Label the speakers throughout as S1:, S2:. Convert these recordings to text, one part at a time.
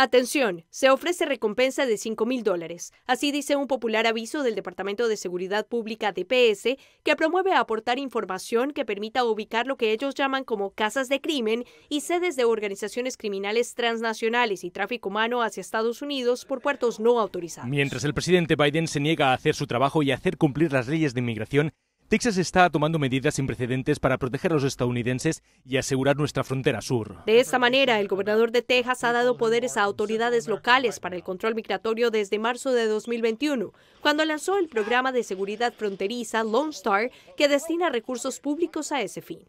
S1: Atención, se ofrece recompensa de cinco mil dólares. Así dice un popular aviso del Departamento de Seguridad Pública DPS que promueve aportar información que permita ubicar lo que ellos llaman como casas de crimen y sedes de organizaciones criminales transnacionales y tráfico humano hacia Estados Unidos por puertos no autorizados.
S2: Mientras el presidente Biden se niega a hacer su trabajo y a hacer cumplir las leyes de inmigración, Texas está tomando medidas sin precedentes para proteger a los estadounidenses y asegurar nuestra frontera sur.
S1: De esta manera, el gobernador de Texas ha dado poderes a autoridades locales para el control migratorio desde marzo de 2021, cuando lanzó el programa de seguridad fronteriza Lone Star, que destina recursos públicos a ese fin.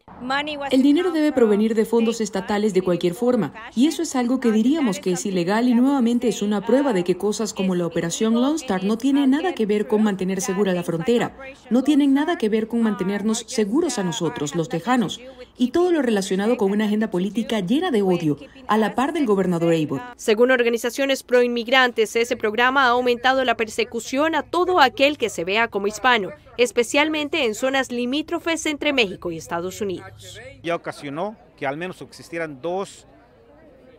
S3: El dinero debe provenir de fondos estatales de cualquier forma, y eso es algo que diríamos que es ilegal y nuevamente es una prueba de que cosas como la operación Lone Star no tienen nada que ver con mantener segura la frontera, no tienen nada que ver con mantenernos seguros a nosotros, los tejanos, y todo lo relacionado con una agenda política llena de odio, a la par del gobernador Abbott.
S1: Según organizaciones proinmigrantes, ese programa ha aumentado la persecución a todo aquel que se vea como hispano, especialmente en zonas limítrofes entre México y Estados Unidos.
S4: Ya ocasionó que al menos existieran dos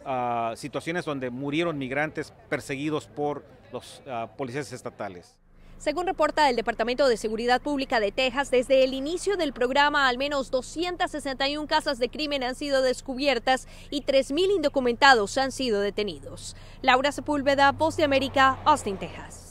S4: ah, situaciones donde murieron migrantes perseguidos por los ah, policías estatales.
S1: Según reporta el Departamento de Seguridad Pública de Texas, desde el inicio del programa al menos 261 casas de crimen han sido descubiertas y 3.000 indocumentados han sido detenidos. Laura Sepúlveda, Voz de América, Austin, Texas.